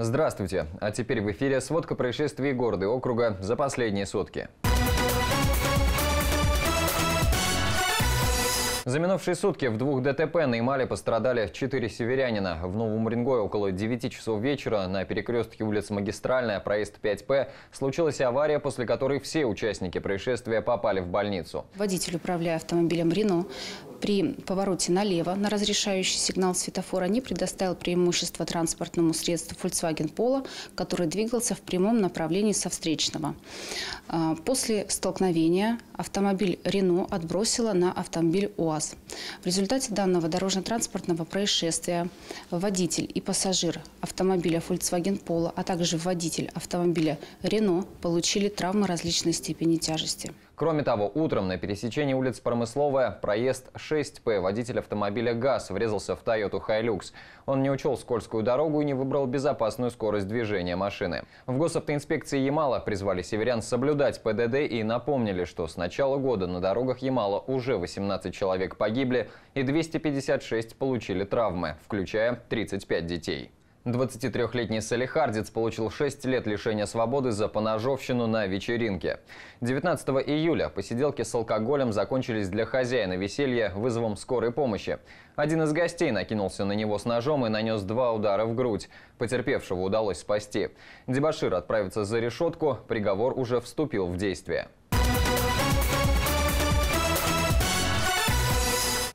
Здравствуйте. А теперь в эфире сводка происшествий города округа за последние сутки. За минувшие сутки в двух ДТП на Ямале пострадали четыре северянина. В Новом Рингое около 9 часов вечера на перекрестке улиц Магистральная, проезд 5П, случилась авария, после которой все участники происшествия попали в больницу. Водитель, управляя автомобилем «Рено», при повороте налево на разрешающий сигнал светофора не предоставил преимущество транспортному средству Volkswagen Polo, который двигался в прямом направлении со встречного. А, после столкновения автомобиль Renault отбросило на автомобиль УАЗ. В результате данного дорожно-транспортного происшествия водитель и пассажир автомобиля Volkswagen Polo, а также водитель автомобиля Renault получили травмы различной степени тяжести. Кроме того, утром на пересечении улиц Промысловая проезд 6П водитель автомобиля ГАЗ врезался в Toyota Hilux. Он не учел скользкую дорогу и не выбрал безопасную скорость движения машины. В госавтоинспекции Ямала призвали северян соблюдать ПДД и напомнили, что с начала года на дорогах Ямала уже 18 человек погибли и 256 получили травмы, включая 35 детей. 23-летний Салихардец получил 6 лет лишения свободы за поножовщину на вечеринке. 19 июля посиделки с алкоголем закончились для хозяина веселья вызовом скорой помощи. Один из гостей накинулся на него с ножом и нанес два удара в грудь. Потерпевшего удалось спасти. Дебашир отправится за решетку, приговор уже вступил в действие.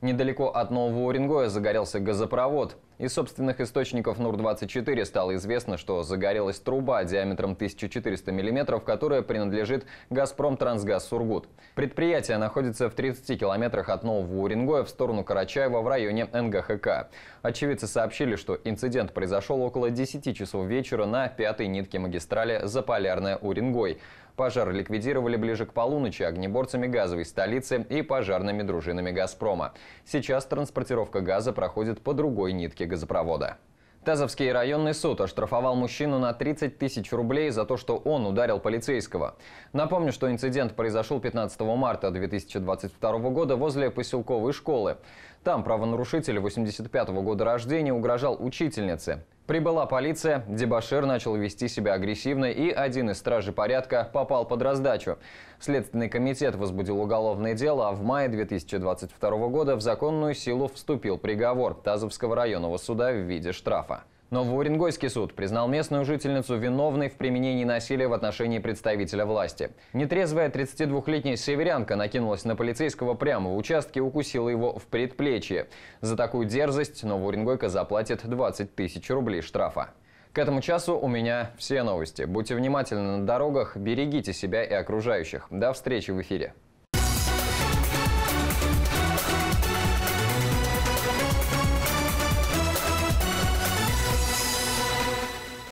Недалеко от Нового Уренгоя загорелся газопровод. Из собственных источников НУР-24 стало известно, что загорелась труба диаметром 1400 мм, которая принадлежит «Газпром Трансгаз Сургут». Предприятие находится в 30 километрах от Нового Уренгоя в сторону Карачаева в районе НГХК. Очевидцы сообщили, что инцидент произошел около 10 часов вечера на пятой нитке магистрали Заполярная-Уренгой. Пожар ликвидировали ближе к полуночи огнеборцами газовой столицы и пожарными дружинами «Газпрома». Сейчас транспортировка газа проходит по другой нитке газопровода. Тазовский районный суд оштрафовал мужчину на 30 тысяч рублей за то, что он ударил полицейского. Напомню, что инцидент произошел 15 марта 2022 года возле поселковой школы. Там правонарушитель 85 -го года рождения угрожал учительнице. Прибыла полиция, дебашир начал вести себя агрессивно, и один из стражей порядка попал под раздачу. Следственный комитет возбудил уголовное дело, а в мае 2022 года в законную силу вступил приговор Тазовского районного суда в виде штрафа. Новоуренгойский суд признал местную жительницу виновной в применении насилия в отношении представителя власти. Нетрезвая 32-летняя северянка накинулась на полицейского прямо в участке и укусила его в предплечье. За такую дерзость Новоуренгойка заплатит 20 тысяч рублей штрафа. К этому часу у меня все новости. Будьте внимательны на дорогах, берегите себя и окружающих. До встречи в эфире.